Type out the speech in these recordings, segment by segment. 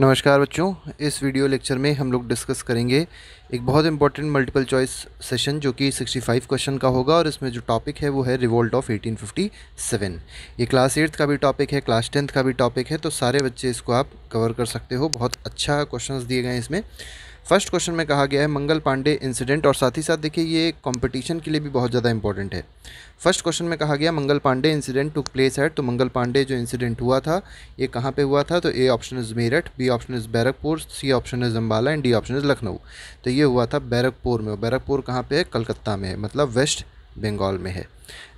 नमस्कार बच्चों इस वीडियो लेक्चर में हम लोग डिस्कस करेंगे एक बहुत इंपॉर्टेंट मल्टीपल चॉइस सेशन जो कि 65 क्वेश्चन का होगा और इसमें जो टॉपिक है वो है रिवोल्ट ऑफ 1857 ये क्लास एट्थ का भी टॉपिक है क्लास टेंथ का भी टॉपिक है तो सारे बच्चे इसको आप कवर कर सकते हो बहुत अच्छा क्वेश्चन दिए गए हैं इसमें फर्स्ट क्वेश्चन में कहा गया है मंगल पांडे इंसिडेंट और साथ ही साथ देखिए ये कंपटीशन के लिए भी बहुत ज़्यादा इंपॉर्टेंट है फर्स्ट क्वेश्चन में कहा गया Mangal Pandey incident took place at तो मंगल पांडे जो इंसिडेंट हुआ था ये कहाँ पे हुआ था तो A option is Meerut B option is Barrackpore C option is Ambala and D option is Lucknow तो ये हुआ था बैरकपुर में बैरकपुर कहाँ पर है कलकत्ता में मतलब वेस्ट बंगाल में है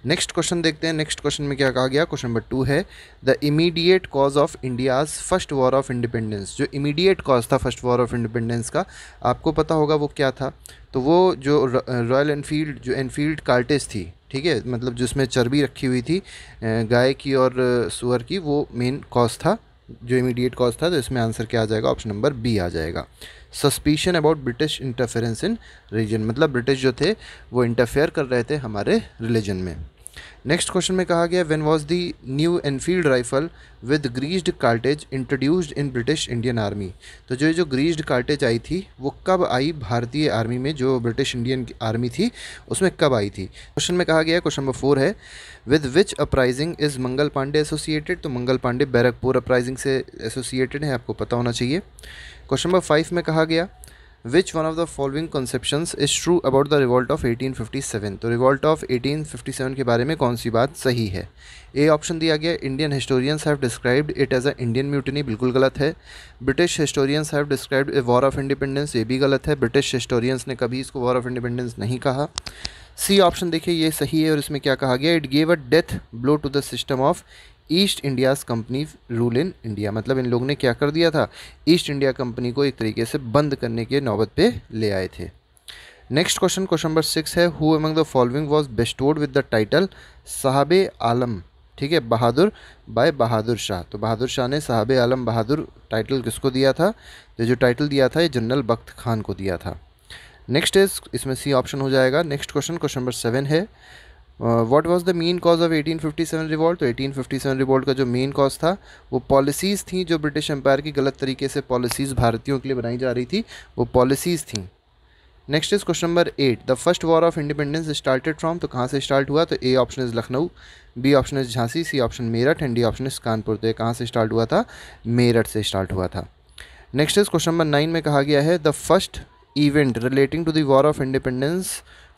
नेक्स्ट क्वेश्चन देखते हैं नेक्स्ट क्वेश्चन में क्या कहा गया क्वेश्चन नंबर टू है the immediate cause of India's first war of independence जो इमीडिएट कॉज था फर्स्ट वॉर ऑफ इंडिपेंडेंस का आपको पता होगा वो क्या था तो वो जो रॉयल एनफील्ड जो एनफील्ड कार्टेज थी ठीक है मतलब जिसमें चर्बी रखी हुई थी गाय की और सुअर की वो मेन कॉज था जो इमीडिएट कॉज था तो इसमें आंसर क्या आ जाएगा ऑप्शन नंबर बी आ जाएगा suspicion about British interference in religion मतलब ब्रिटिश जो थे वो इंटरफेयर कर रहे थे हमारे रिलीजन में नेक्स्ट क्वेश्चन में कहा गया when was the new Enfield rifle with greased cartridge introduced in British Indian army तो जो जो ग्रीज्ड कार्टेज आई थी वो कब आई भारतीय आर्मी में जो ब्रिटिश इंडियन आर्मी थी उसमें कब आई थी क्वेश्चन में कहा गया क्वेश्चन नंबर फोर है with which uprising is Mangal Pandey associated तो मंगल पांडे बैरकपुर अपराइजिंग से एसोसिएटेड है आपको पता होना चाहिए क्वेश्चन नंबर फाइव में कहा गया which one of the following conception is true about the revolt of 1857 तो रिवॉल्ट ऑफ 1857 के बारे में कौन सी बात सही है ए ऑप्शन दिया गया Indian historians have described it as a Indian mutiny बिल्कुल गलत है British historians have described a war of independence ये भी गलत है ब्रिटिश हिस्टोरियंस ने कभी इसको वॉर ऑफ इंडिपेंडेंस नहीं कहा सी ऑप्शन देखिए ये सही है और इसमें क्या कहा गया it gave a death blow to the system of East India's company rule in India मतलब इन लोगों ने क्या कर दिया था ईस्ट इंडिया कंपनी को एक तरीके से बंद करने के नौबत पे ले आए थे next question question number six है who among the following was bestowed with the title Sahib Alam ठीक है बहादुर बाय बहादुर शाह तो बहादुर शाह ने साहब आलम बहादुर टाइटल किसको दिया था तो जो टाइटल दिया था ये जनरल बख्त खान को दिया था नेक्स्ट इज इसमें सी ऑप्शन हो जाएगा next question question number seven है what was the main cause of 1857 revolt तो 1857 रिवॉल्ट का जो मेन कॉज था वो पॉलिसीज़ थी जो ब्रिटिश एम्पायर की गलत तरीके से पॉलिसीज़ भारतीयों के लिए बनाई जा रही थी वो पॉलिसीज़ थी next is question number eight the first war of independence started from तो कहाँ से स्टार्ट हुआ तो A option is Lucknow B option is Jhansi C option Meerut and D option is Kanpur तो ये कहाँ से स्टार्ट हुआ था मेरठ से स्टार्ट हुआ था next is question number nine में कहा गया है the first event relating to the war of independence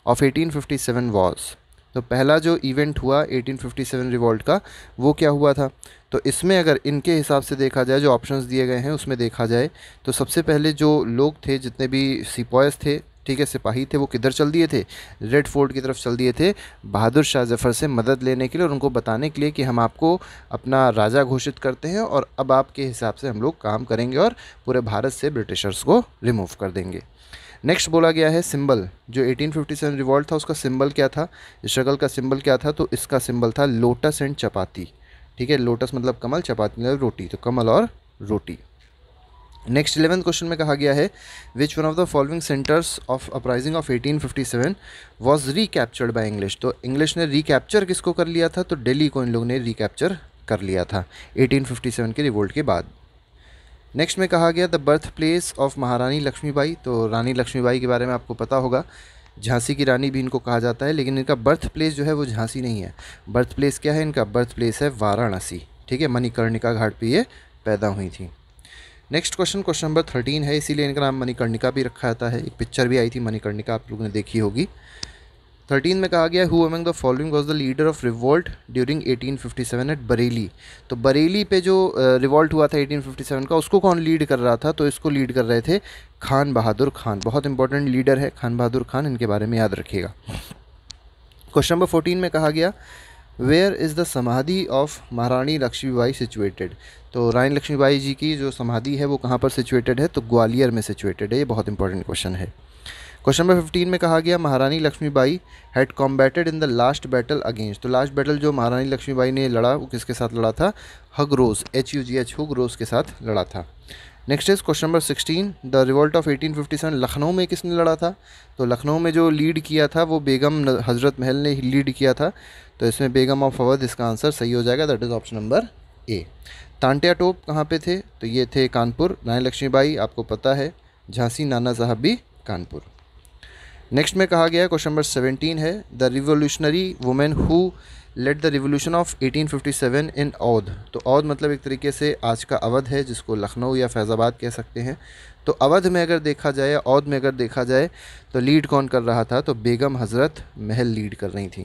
of eighteen fifty seven was तो पहला जो इवेंट हुआ 1857 रिवॉल्ट का वो क्या हुआ था तो इसमें अगर इनके हिसाब से देखा जाए जो ऑप्शंस दिए गए हैं उसमें देखा जाए तो सबसे पहले जो लोग थे जितने भी सिपॉयस थे ठीक है सिपाही थे वो किधर चल दिए थे रेड फोर्ट की तरफ चल दिए थे बहादुर शाह जफ़र से मदद लेने के लिए और उनको बताने के लिए कि हम आपको अपना राजा घोषित करते हैं और अब आपके हिसाब से हम लोग काम करेंगे और पूरे भारत से ब्रिटिशर्स को रिमूव कर देंगे नेक्स्ट बोला गया है सिंबल जो 1857 रिवॉल्ट था उसका सिंबल क्या था स्ट्रगल का सिंबल क्या था तो इसका सिंबल था लोटस एंड चपाती ठीक है लोटस मतलब कमल चपाती मतलब रोटी तो कमल और रोटी नेक्स्ट इलेवेंथ क्वेश्चन में कहा गया है which one of the following centres of uprising of 1857 re recaptured by English तो इंग्लिश ने रिकैप्चर किसको कर लिया था तो डेली को इन लोगों ने रिकैप्चर कर लिया था 1857 के रिवोल्ट के बाद नेक्स्ट में कहा गया the birth place of Maharani Lakshmibai तो रानी लक्ष्मीबाई के बारे में आपको पता होगा झांसी की रानी भी इनको कहा जाता है लेकिन इनका बर्थ प्लेस जो है वो झांसी नहीं है बर्थ प्लेस क्या है इनका बर्थ प्लेस है वाराणसी ठीक है मणिकर्णिका घाट पर ये पैदा हुई थी next question question number thirteen है इसीलिए इनका नाम मणिकर्णिका भी रखा जाता है एक पिक्चर भी आई थी मणिकर्णिका आप लोगों ने देखी होगी थर्टीन में कहा गया who among the following was the leader of revolt during 1857 at Bareilly तो बरेली पे जो रिवॉल्ट हुआ था 1857 का उसको कौन लीड कर रहा था तो इसको लीड कर रहे थे खान बहादुर खान बहुत इंपॉर्टेंट लीडर है खान बहादुर खान इनके बारे में याद रखिएगा क्वेश्चन नंबर फोर्टीन में कहा गया where is the samadhi of Maharani Lakshmibai situated तो रानी लक्ष्मीबाई जी की जो समाधि है वो कहाँ पर सिचुएटेड है तो ग्वालियर में सिचुएटेड है ये बहुत इंपॉर्टेंट क्वेश्चन है क्वेश्चन नंबर फिफ्टीन में कहा गया Maharani Lakshmibai had combated in the last battle against तो लास्ट बैटल जो महारानी लक्ष्मीबाई ने लड़ा वो किसके साथ लड़ा था Hugh Rose H U G H Rose के साथ लड़ा था next is question number sixteen the revolt of eighteen fifty seven Lucknow में किसने लड़ा था तो लखनऊ में जो लीड किया था वो बेगम हज़रत महल ने लीड किया था तो इसमें बेगम ऑफ अवध इसका आंसर सही हो जाएगा that is option number A Tantia Tope कहाँ पे थे तो ये थे कानपुर रानी लक्ष्मीबाई आपको पता है झांसी नाना साहब भी कानपुर नेक्स्ट में कहा गया क्वेश्चन नंबर सेवेंटीन है the revolutionary women who led the revolution of 1857 in Oudh तो औध मतलब एक तरीके से आज का अवध है जिसको लखनऊ या फैज़ाबाद कह सकते हैं तो अवध में अगर देखा जाए औध में अगर देखा जाए तो लीड कौन कर रहा था तो बेगम हज़रत महल लीड कर रही थी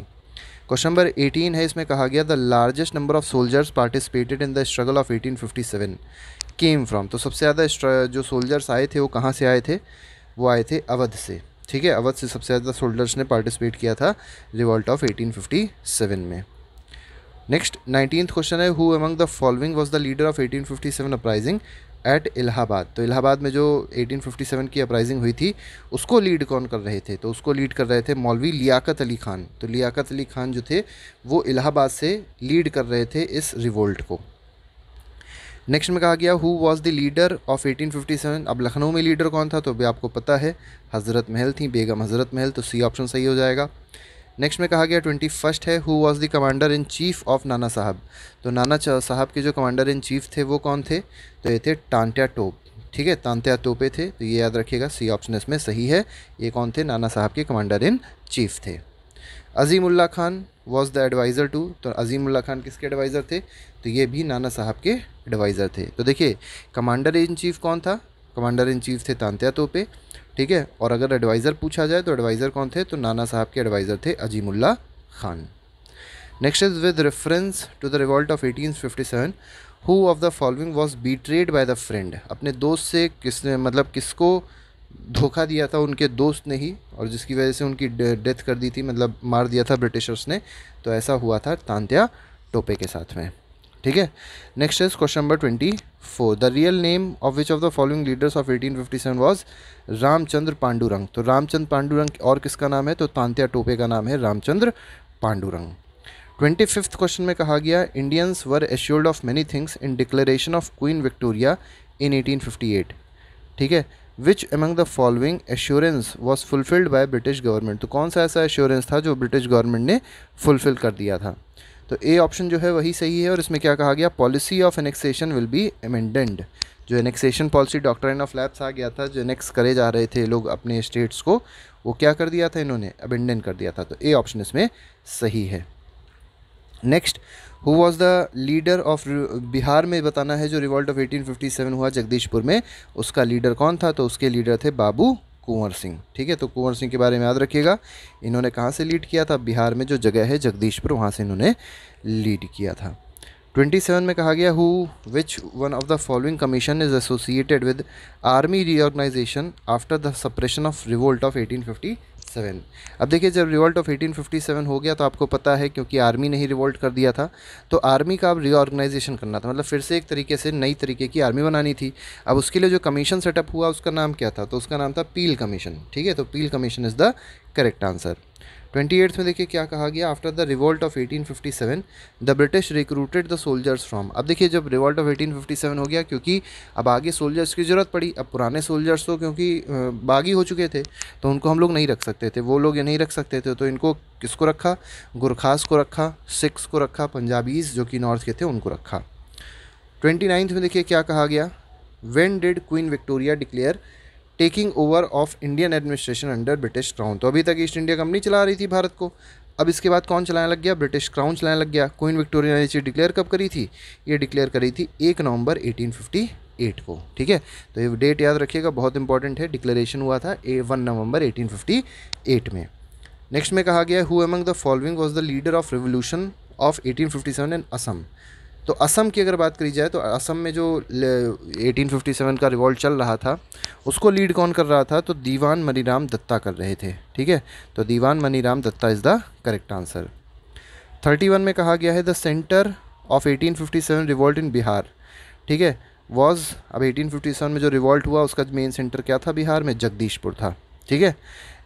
क्वेश्चन नंबर 18 है इसमें कहा गया the largest number of soldiers participated in the struggle of 1857 came from तो सबसे ज़्यादा जो सोल्जर्स आए थे वो कहाँ से आए थे वो आए थे अवध से ठीक है अवध से सबसे ज़्यादा सोल्डर्स ने पार्टिसिपेट किया था रिवॉल्ट ऑफ 1857 में नेक्स्ट नाइनटीन क्वेश्चन है who among the following was the leader of 1857 uprising at Allahabad तो इलाहाबाद में जो 1857 की अपराइजिंग हुई थी उसको लीड कौन कर रहे थे तो उसको लीड कर रहे थे मौलवी लियाकत अली खान तो लियाकत अली खान जो थे वो इलाहाबाद से लीड कर रहे थे इस रिवोल्ट को नेक्स्ट में कहा गया who was the leader of 1857 अब लखनऊ में लीडर कौन था तो अभी आपको पता है हज़रत महल थी बेगम हज़रत महल तो सी ऑप्शन सही हो जाएगा नेक्स्ट में कहा गया ट्वेंटी फर्स्ट है who was the commander in chief of Nana Sahib तो नाना साहब के जो कमांडर इन चीफ थे वो कौन थे तो ये थे टांट्या टोप ठीक है तांत्या टोपे थे तो ये याद रखिएगा सी ऑप्शन इसमें सही है ये कौन थे नाना साहब के कमांडर इन चीफ थे Azimullah Khan was the adviser to तो अजीमुल्ला खान किसके एडवाइज़र थे तो ये भी नाना साहब के एडवाइज़र थे तो देखिए कमांडर इन चीफ कौन था कमांडर इन चीफ थे तांत्या तोपे ठीक है और अगर एडवाइज़र पूछा जाए तो एडवाइज़र कौन थे तो नाना साहब के एडवाइज़र थे Azimullah Khan next is with reference to the revolt of seven who of the following was betrayed by the friend अपने दोस्त से किसने मतलब किसको धोखा दिया था उनके दोस्त ने ही और जिसकी वजह से उनकी डेथ कर दी थी मतलब मार दिया था ब्रिटिशर्स ने तो ऐसा हुआ था तांत्या टोपे के साथ में ठीक है next is question number twenty four the real name of which of the following leaders of eighteen fifty seven was Ramchandra Pandurang तो रामचंद्र पांडुरंग और किसका नाम है तो तांत्या टोपे का नाम है Ramchandra Pandurang twenty fifth question में कहा गया Indians were assured of many things in declaration of Queen Victoria in eighteen fifty eight ठीक है which among the following assurance was fulfilled by British government तो कौन सा ऐसा एश्योरेंस था जो ब्रिटिश गवर्नमेंट ने फुलफिल कर दिया था तो ए ऑप्शन जो है वही सही है और इसमें क्या कहा गया policy of annexation will be amended जो annexation policy doctrine of lapse आ गया था जो एनेक्स करे जा रहे थे लोग अपने स्टेट्स को वो क्या कर दिया था इन्होंने अबेंडन कर दिया था तो ए ऑप्शन इसमें सही है next who was the leader of Bihar में बताना है जो रिवॉल्ट ऑफ 1857 हुआ जगदीशपुर में उसका लीडर कौन था तो उसके लीडर थे बाबू कुंवर सिंह ठीक है तो कुंवर सिंह के बारे में याद रखिएगा इन्होंने कहाँ से लीड किया था बिहार में जो जगह है जगदीशपुर वहाँ से इन्होंने लीड किया था ट्वेंटी सेवन में कहा गया who which one of the following commission is associated with army reorganisation after the suppression of revolt of 1857 अब देखिए जब रिवोल्ट ऑफ 1857 हो गया तो आपको पता है क्योंकि आर्मी ने ही रिवोल्ट कर दिया था तो आर्मी का अब रीऑर्गनाइजेशन करना था मतलब फिर से एक तरीके से नई तरीके की आर्मी बनानी थी अब उसके लिए जो कमीशन सेटअप हुआ उसका नाम क्या था तो उसका नाम था पील कमीशन ठीक है तो Peel commission is the correct answer twenty eighth में देखिए क्या कहा गया after the revolt of 1857 the British recruited the soldiers from अब देखिए जब रिवॉल्ट ऑफ 1857 हो गया क्योंकि अब आगे सोल्जर्स की ज़रूरत पड़ी अब पुराने सोल्जर्स तो क्योंकि बागी हो चुके थे तो उनको हम लोग नहीं रख सकते थे वो लोग ये नहीं रख सकते थे तो इनको किसको रखा गुरखास को रखा सिक्स को रखा पंजाबीज़ जो कि नॉर्थ के थे उनको रखा ट्वेंटी में देखिए क्या कहा गया when did Queen Victoria declare taking over of Indian administration under British crown तो अभी तक ईस्ट इंडिया कंपनी चला रही थी भारत को अब इसके बाद कौन चलाने लग गया ब्रिटिश क्राउन चलाने लग गया क्वीन विक्टोरिया ने इसे डिक्लेयर कब करी थी ये डिक्लेयर करी थी एक नवंबर 1858 को ठीक है तो ये डेट याद रखिएगा बहुत इंपॉर्टेंट है डिक्लेरेशन हुआ था ए वन नवंबर 1858 में नेक्स्ट में कहा गया who among the following was the leader of revolution of eighteen in Assam तो असम की अगर बात करी जाए तो असम में जो 1857 का रिवॉल्ट चल रहा था उसको लीड कौन कर रहा था तो दीवान मनीराम दत्ता कर रहे थे ठीक है तो Diwan Maniram Dutta is the correct answer 31 में कहा गया है the centre of 1857 revolt in Bihar ठीक है वॉज अब 1857 में जो रिवॉल्ट हुआ उसका मेन सेंटर क्या था बिहार में जगदीशपुर था ठीक है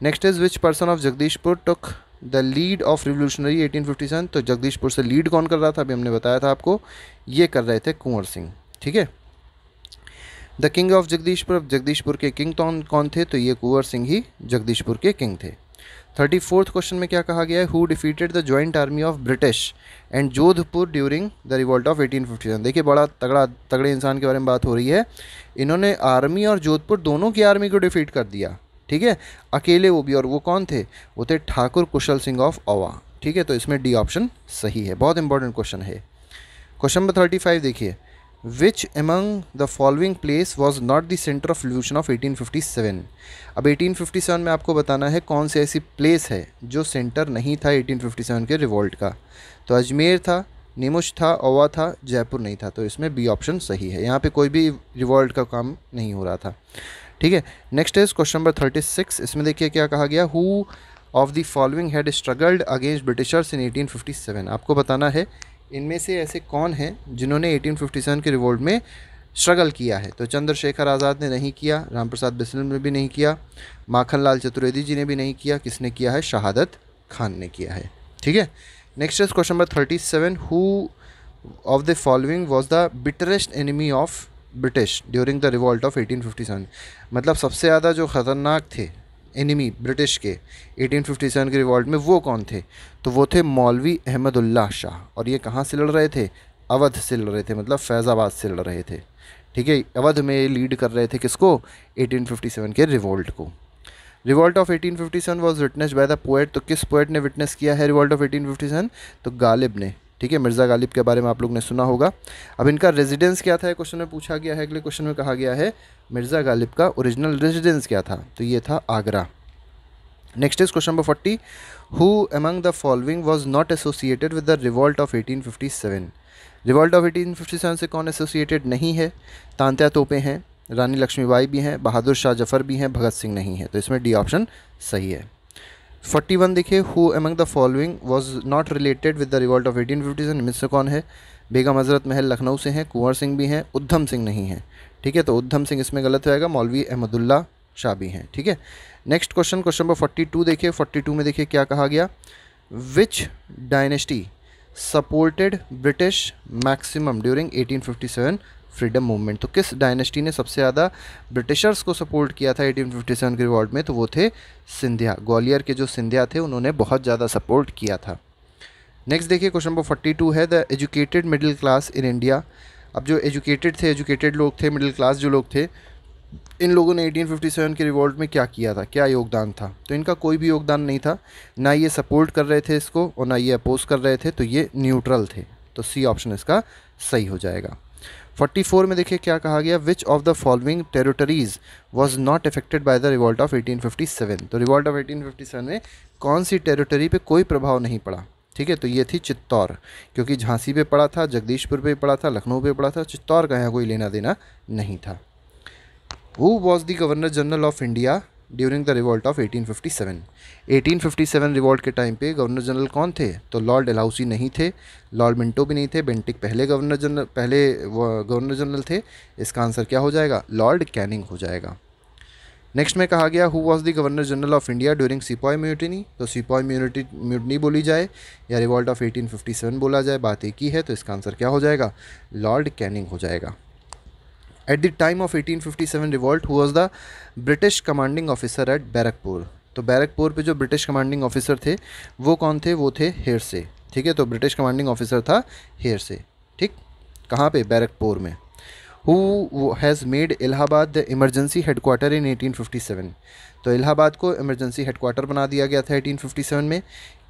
next is which person of Jagdishpur took the lead of revolutionary 1857 तो जगदीशपुर से लीड कौन कर रहा था अभी हमने बताया था आपको ये कर रहे थे कुंवर सिंह ठीक है द किंग ऑफ जगदीशपुर अब जगदीशपुर के किंग कौन कौन थे तो ये कुंवर सिंह ही जगदीशपुर के किंग थे थर्टी फोर्थ क्वेश्चन में क्या कहा गया है who defeated the joint army of British and Jodhpur during the revolt of 1857 देखिए बड़ा तगड़ा तगड़े इंसान के बारे में बात हो रही है इन्होंने आर्मी और जोधपुर दोनों की आर्मी को डिफीट कर दिया ठीक है अकेले वो भी और वो कौन थे वो थे ठाकुर कुशल सिंह ऑफ ओवा ठीक है तो इसमें डी ऑप्शन सही है बहुत इंपॉर्टेंट क्वेश्चन है क्वेश्चन नंबर थर्टी फाइव देखिए which among the following place was not the centre of revolution of 1857 अब 1857 में आपको बताना है कौन सी ऐसी प्लेस है जो सेंटर नहीं था 1857 के रिवोल्ट का तो अजमेर था निमुश था ओवा था जयपुर नहीं था तो इसमें बी ऑप्शन सही है यहाँ पे कोई भी रिवोल्ट का काम नहीं हो रहा था ठीक है next is question number thirty six इसमें देखिए क्या कहा गया who of the following had struggled against Britishers in 1857 आपको बताना है इनमें से ऐसे कौन हैं जिन्होंने 1857 के रिवोल्ट में स्ट्रगल किया है तो चंद्रशेखर आज़ाद ने नहीं किया राम प्रसाद बिस्ल ने भी नहीं किया माखन लाल चतुर्वेदी जी ने भी नहीं किया किसने किया है शहादत खान ने किया है ठीक है next is question number thirty seven who of the following was the bitterest enemy of British during the revolt of eighteen fifty seven मतलब सबसे ज़्यादा जो ख़तरनाक थे एनिमी ब्रिटिश के एटीन फिफ्टी सेवन के रिवॉल्ट में वो कौन थे तो वो थे मौलवी अहमदुल्ला शाह और ये कहाँ से लड़ रहे थे अवध से लड़ रहे थे मतलब फैज़ाबाद से लड़ रहे थे ठीक है अवध में लीड कर रहे थे किसको सेवन के रिवॉल्ट को revolt of eighteen fifty seven was witness by the poet तो किस पोएट ने विटनेस किया है revolt of eighteen fifty seven तो गालिब ने ठीक है मिर्ज़ा गालिब के बारे में आप लोग ने सुना होगा अब इनका रेजिडेंस क्या था क्वेश्चन में पूछा गया है अगले क्वेश्चन में कहा गया है मिर्ज़ा गालिब का ओरिजिनल रेजिडेंस क्या था तो ये था Agra next is question number forty who among the following was not associated with the revolt of eighteen fifty seven revolt of eighteen fifty seven से कौन एसोसिएटेड नहीं है तांत्या तोपे हैं रानी लक्ष्मीबाई भी हैं बहादुर शाह जफर भी हैं भगत सिंह नहीं है तो इसमें डी ऑप्शन सही है फोर्टी वन देखिए who among the following was not related with the revolt of eighteen fifty seven mister कौन है बेगम हजरत महल लखनऊ से हैं कुंवर सिंह भी हैं उद्धम सिंह नहीं है ठीक है तो उद्धम सिंह इसमें गलत हो जाएगा मौलवी अहमदुल्ला शाह भी हैं ठीक है next question question number forty two देखिए फोर्टी टू में देखिए क्या कहा गया which dynasty supported British maximum during eighteen fifty seven freedom movement तो किस डायनेस्टी ने सबसे ज़्यादा ब्रिटिशर्स को सपोर्ट किया था 1857 के रिवॉर्ड में तो वो थे सिंधिया ग्वालियर के जो सिंधिया थे उन्होंने बहुत ज़्यादा सपोर्ट किया था नेक्स्ट देखिए क्वेश्चन नंबर फोर्टी टू है the educated middle class in India अब जो एजुकेटेड थे एजुकेटेड लोग थे मिडिल क्लास जो लोग थे इन लोगों ने 1857 के रिवॉल्ट में क्या किया था क्या योगदान था तो इनका कोई भी योगदान नहीं था ना ये सपोर्ट कर रहे थे इसको और ना ये अपोज कर रहे थे तो ये न्यूट्रल थे तो सी ऑप्शन इसका सही हो जाएगा फोर्टी फोर में देखिए क्या कहा गया which of the following territories was not affected by the revolt of eighteen fifty seven तो revolt of eighteen fifty seven में कौन सी टेरिटरी पर कोई प्रभाव नहीं पड़ा ठीक है तो ये थी चित्तौर क्योंकि झांसी पे पड़ा था जगदीशपुर पे पड़ा था लखनऊ पे पड़ा था चित्तौर का यहाँ कोई लेना देना नहीं था who was the governor general of India during the revolt of 1857 1857 revolt के टाइम पे गवर्नर जनरल कौन थे तो लॉर्ड डेलाउसी नहीं थे लॉर्ड मिंटो भी नहीं थे बेंटिक पहले गवर्नर जनरल पहले गवर्नर जनरल थे इसका आंसर क्या हो जाएगा लॉर्ड कैनिंग हो जाएगा नेक्स्ट में कहा गया who was the governor general of India during sepoy mutiny तो सिपॉय म्यूनिटी म्यूटनी बोली जाए या रिवॉल्ट ऑफ 1857 बोला जाए बात एक ही है तो इसका आंसर क्या हो जाएगा लॉर्ड कैनिंग हो जाएगा at the time of 1857 revolt who was the British commanding officer at Barrackpore तो बैरकपुर पे जो ब्रिटिश कमांडिंग ऑफिसर थे वो कौन थे वो थे हेर से ठीक है तो ब्रिटिश कमांडिंग ऑफिसर था हेर से ठीक कहाँ पे बैरकपुर में who has made Allahabad the emergency headquarter in 1857 तो इलाहाबाद को इमरजेंसी हेडकोार्टर बना दिया गया था 1857 में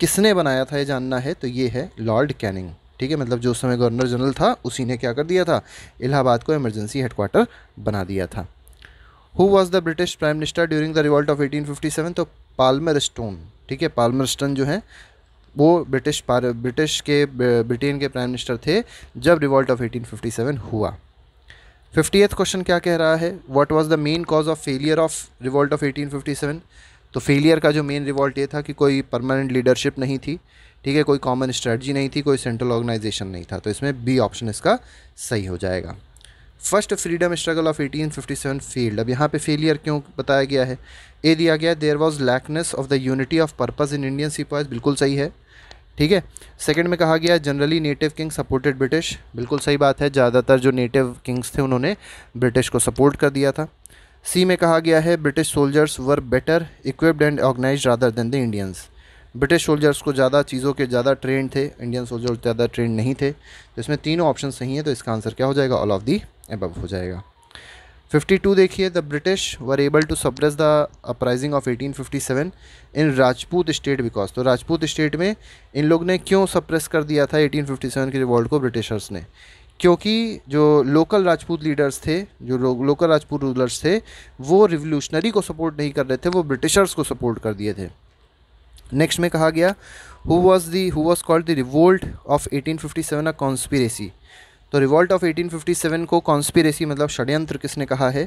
किसने बनाया था ये जानना है तो ये है लॉर्ड कैनिंग ठीक है मतलब जो उस समय गवर्नर जनरल था उसी ने क्या कर दिया था इलाहाबाद को इमरजेंसी हेडक्वार्टर बना दिया था who was the British prime minister during the revolt of 1857 तो पालमर स्टोन ठीक है पालमर स्टोन जो है वो ब्रिटिश ब्रिटिश के ब्रिटेन के प्राइम मिनिस्टर थे जब रिवॉल्ट ऑफ 1857 हुआ एथ क्वेश्चन क्या कह रहा है what was the main cause of failure of revolt of seven तो फेलियर का जो मेन रिवॉल्ट ये था कि कोई परमानेंट लीडरशिप नहीं थी ठीक है कोई कॉमन स्ट्रेटजी नहीं थी कोई सेंट्रल ऑर्गेनाइजेशन नहीं था तो इसमें बी ऑप्शन इसका सही हो जाएगा first freedom struggle of 1857 failed अब यहाँ पे फेलियर क्यों बताया गया है ए दिया गया there was lackness of the unity of purpose in Indian sepoys बिल्कुल सही है ठीक है सेकंड में कहा गया generally native king supported British बिल्कुल सही बात है ज़्यादातर जो नेटिव किंग्स थे उन्होंने ब्रिटिश को सपोर्ट कर दिया था सी में कहा गया है British soldiers were better equipped and organise rather than the Indians British soldiers को ज़्यादा चीज़ों के ज़्यादा ट्रेंड थे इंडियन सोल्जर्स ज़्यादा ट्रेंड नहीं थे तो इसमें तीनों ऑप्शन सही हैं तो इसका आंसर क्या हो जाएगा ऑल ऑफ दी एबव हो जाएगा 52 देखिए the British were able to suppress the uprising of 1857 in Rajput state because तो राजपूत स्टेट में इन लोग ने क्यों सप्रेस कर दिया था 1857 के रिवॉल्ट को ब्रिटिशर्स ने क्योंकि जो लोकल राजपूत लीडर्स थे जो लो, लोकल राजपूत रूलर्स थे वो रिवोल्यूशनरी को सपोर्ट नहीं कर रहे थे वो ब्रिटिशर्स को सपोर्ट कर दिए थे नेक्स्ट में कहा गया who was the who was called the revolt of 1857 a conspiracy तो रिवोल्ट ऑफ 1857 को कॉन्स्पिरेसी मतलब षड्यंत्र किसने कहा है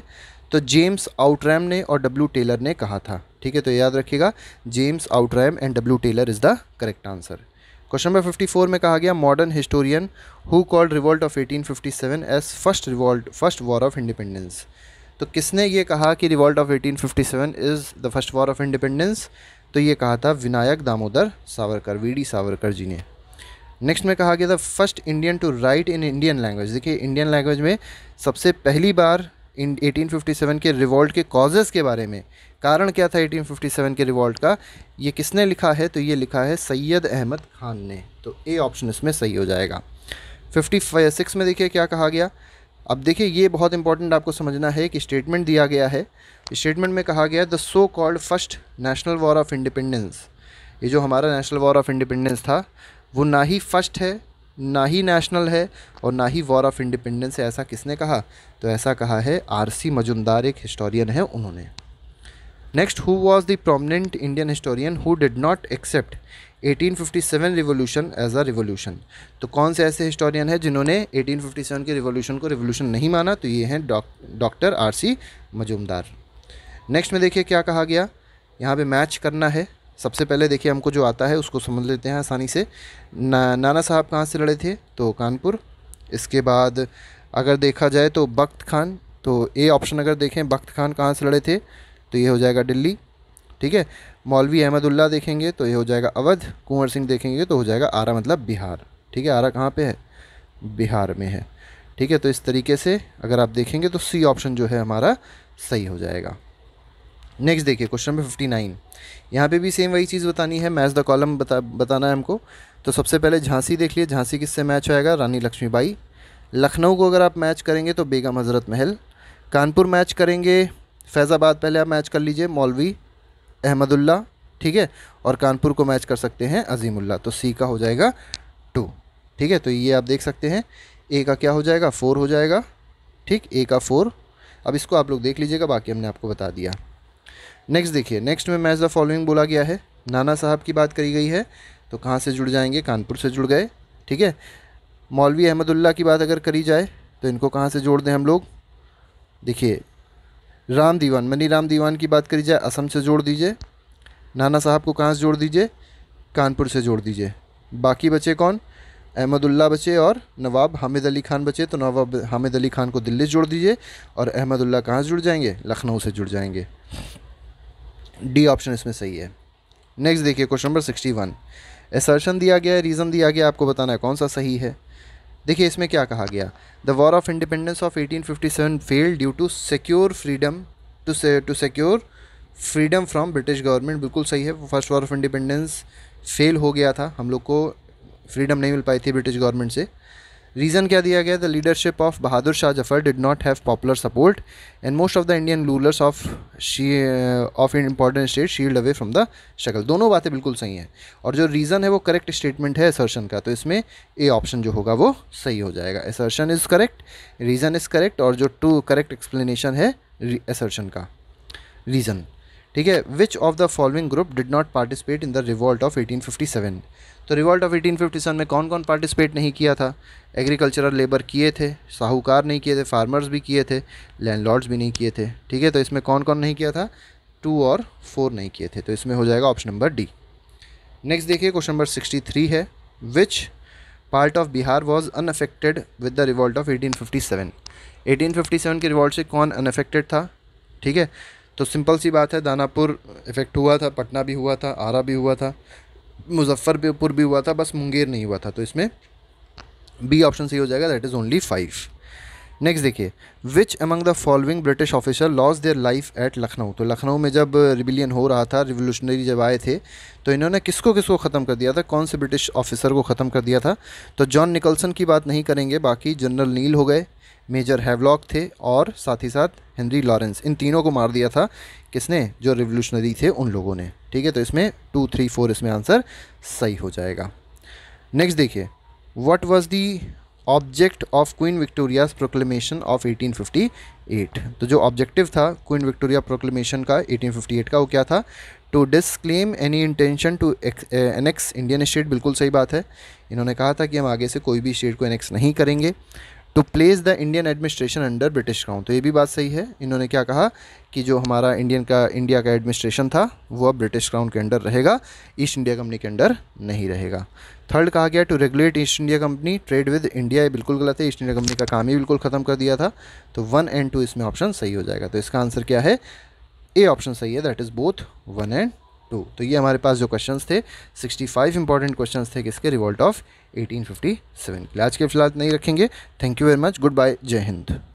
तो जेम्स आउटरैम ने और डब्ल्यू टेलर ने कहा था ठीक है तो याद रखिएगा James Outram and W Taylor is the correct answer question number 54 में कहा गया modern historian who called revolt of 1857 as first revolt first war of independence तो किसने ये कहा कि revolt of 1857 is the first war of independence तो ये कहा था विनायक दामोदर सावरकर वी डी सावरकर जी ने नेक्स्ट में कहा गया था first Indian to write in Indian language देखिए इंडियन लैंग्वेज में सबसे पहली बार इन 1857 के रिवॉल्ट के कॉजेज़ के बारे में कारण क्या था 1857 के रिवॉल्ट का ये किसने लिखा है तो ये लिखा है सैयद अहमद खान ने तो ए ऑप्शन इसमें सही हो जाएगा सिक्स में देखिए क्या कहा गया अब देखिए ये बहुत इंपॉर्टेंट आपको समझना है कि स्टेटमेंट दिया गया है स्टेटमेंट में कहा गया the so called first national war of independence ये जो हमारा नेशनल वॉर ऑफ इंडिपेंडेंस था वो ना ही फर्स्ट है ना ही नेशनल है और ना ही वॉर ऑफ इंडिपेंडेंस है ऐसा किसने कहा तो ऐसा कहा है आरसी मजुमदार एक हिस्टोरियन है उन्होंने next who was the prominent Indian historian who did not accept 1857 revolution as a revolution तो कौन से ऐसे हिस्टोरियन है जिन्होंने 1857 के रिवोल्यूशन को रिवोल्यूशन नहीं माना तो ये हैं doctor R C Majumdar next में देखिए क्या कहा गया यहाँ पे मैच करना है सबसे पहले देखिए हमको जो आता है उसको समझ लेते हैं आसानी से ना, नाना साहब कहाँ से लड़े थे तो कानपुर इसके बाद अगर देखा जाए तो बख्त खान तो ए ऑप्शन अगर देखें बख्त खान कहाँ से लड़े थे तो ये हो जाएगा दिल्ली ठीक है मौलवी अहमदुल्ला देखेंगे तो ये हो जाएगा अवध कुंवर सिंह देखेंगे तो हो जाएगा आरा मतलब बिहार ठीक है आरा कहाँ पे है बिहार में है ठीक है तो इस तरीके से अगर आप देखेंगे तो सी ऑप्शन जो है हमारा सही हो जाएगा नेक्स्ट देखिए क्वेश्चन नंबर फिफ्टी नाइन यहाँ पर भी सेम वही चीज़ बतानी है मैच द कॉलम बता बताना है हमको तो सबसे पहले झांसी देख लिए झांसी किससे मैच होएगा रानी लक्ष्मीबाई लखनऊ को अगर आप मैच करेंगे तो बेगम हज़रत महल कानपुर मैच करेंगे फैज़ाबाद पहले आप मैच कर लीजिए मौलवी अहमदुल्ला ठीक है और कानपुर को मैच कर सकते हैं अजीमुल्ला तो सी का हो जाएगा टू ठीक है तो ये आप देख सकते हैं ए का क्या हो जाएगा फ़ोर हो जाएगा ठीक ए का फ़ोर अब इसको आप लोग देख लीजिएगा बाकी हमने आपको बता दिया नेक्स्ट देखिए नेक्स्ट में मैच द फॉलोइंग बोला गया है नाना साहब की बात करी गई है तो कहाँ से जुड़ जाएंगे कानपुर से जुड़ गए ठीक है मौलवी अहमदुल्ला की बात अगर करी जाए तो इनको कहाँ से जोड़ दें हम लोग देखिए राम दीवान मनी राम दीवान की बात करी जाए असम से जोड़ दीजिए नाना साहब को कहाँ से जोड़ दीजिए कानपुर से जोड़ दीजिए बाकी बचे कौन अहमदुल्ला बचे और नवाब हामिद अली खान बचे तो नवाब हामिद अली खान को दिल्ली से जोड़ दीजिए और अहमदुल्ला कहाँ से जुड़ जाएंगे लखनऊ से जुड़ जाएंगे डी ऑप्शन इसमें सही है नेक्स्ट देखिए question number sixty one assertion दिया गया है रीज़न दिया गया आपको बताना है कौन सा सही है देखिए इसमें क्या कहा गया the war of independence of 1857 failed due to secure freedom to to secure freedom from British government बिल्कुल सही है first war of independence fail हो गया था हम लोग को फ्रीडम नहीं मिल पाई थी ब्रिटिश गवर्नमेंट से रीज़न क्या दिया गया the leadership of Bahadur Shah Zafar did not have popular support and most of the Indian rulers of she of important state shield away from the shackle दोनों बातें बिल्कुल सही हैं और जो रीज़न है वो करेक्ट स्टेटमेंट है एसर्शन का तो इसमें ए ऑप्शन जो होगा वो सही हो जाएगा assertion is correct reason is correct और जो टू करेक्ट एक्सप्लेनेशन है एसर्शन का रीज़न ठीक है which of the following group did not participate in the revolt of 1857 तो रिवॉल्ट ऑफ 1857 में कौन कौन पार्टिसिपेट नहीं किया था एग्रीकल्चरल लेबर किए थे साहूकार नहीं किए थे फार्मर्स भी किए थे लैंडलॉर्ड्स भी नहीं किए थे ठीक है तो इसमें कौन कौन नहीं किया था टू और फोर नहीं किए थे तो इसमें हो जाएगा ऑप्शन नंबर डी नेक्स्ट देखिए क्वेश्चन नंबर सिक्सटी थ्री है which part of Bihar was unaffected with the revolt of 1857 1857 के रिवॉल्ट से कौन अनअफेक्टेड था ठीक है तो सिंपल सी बात है दानापुर इफ़ेक्ट हुआ था पटना भी हुआ था आरा भी हुआ था मुजफ्फरपुर भी हुआ था बस मुंगेर नहीं हुआ था तो इसमें बी ऑप्शन सही हो जाएगा that is only five next देखिए which among the following British officer lost their life at Lucknow तो लखनऊ में जब रिबिलियन हो रहा था रिवोल्यूशनरी जब आए थे तो इन्होंने किसको किसको ख़त्म कर दिया था कौन से ब्रिटिश ऑफिसर को ख़त्म कर दिया था तो जॉन निकलसन की बात नहीं करेंगे बाकी जनरल नील हो गए मेजर हैवलॉक थे और साथ ही साथ हेनरी लॉरेंस इन तीनों को मार दिया था किसने जो रिवोल्यूशनरी थे उन लोगों ने ठीक है तो इसमें टू थ्री फोर इसमें आंसर सही हो जाएगा नेक्स्ट देखिए what was the object of Queen Victoria proclamation of 1858 तो जो ऑब्जेक्टिव था क्वीन विक्टोरिया प्रोक्लेमेशन का 1858 का वो क्या था to disclaim any intention to annex Indian state बिल्कुल सही बात है इन्होंने कहा था कि हम आगे से कोई भी स्टेट को एनेक्स नहीं करेंगे to place the Indian administration under British crown तो ये भी बात सही है इन्होंने क्या कहा कि जो हमारा इंडियन का इंडिया का एडमिनिस्ट्रेशन था वो अब ब्रिटिश क्राउन के अंडर रहेगा ईस्ट इंडिया कंपनी के अंडर नहीं रहेगा थर्ड कहा गया to regulate East India company trade with India ये बिल्कुल गलत है ईस्ट इंडिया कंपनी का काम ही बिल्कुल ख़त्म कर दिया था तो वन एंड टू इसमें ऑप्शन सही हो जाएगा तो इसका आंसर क्या है ए ऑप्शन सही है that is both one and two तो ये हमारे पास जो क्वेश्चन थे सिक्सटी फाइव इंपॉर्टेंट क्वेश्चन थे किसके revolt of eighteen fifty seven के आज के फिलहाल नहीं रखेंगे thank you very much good bye जय हिंद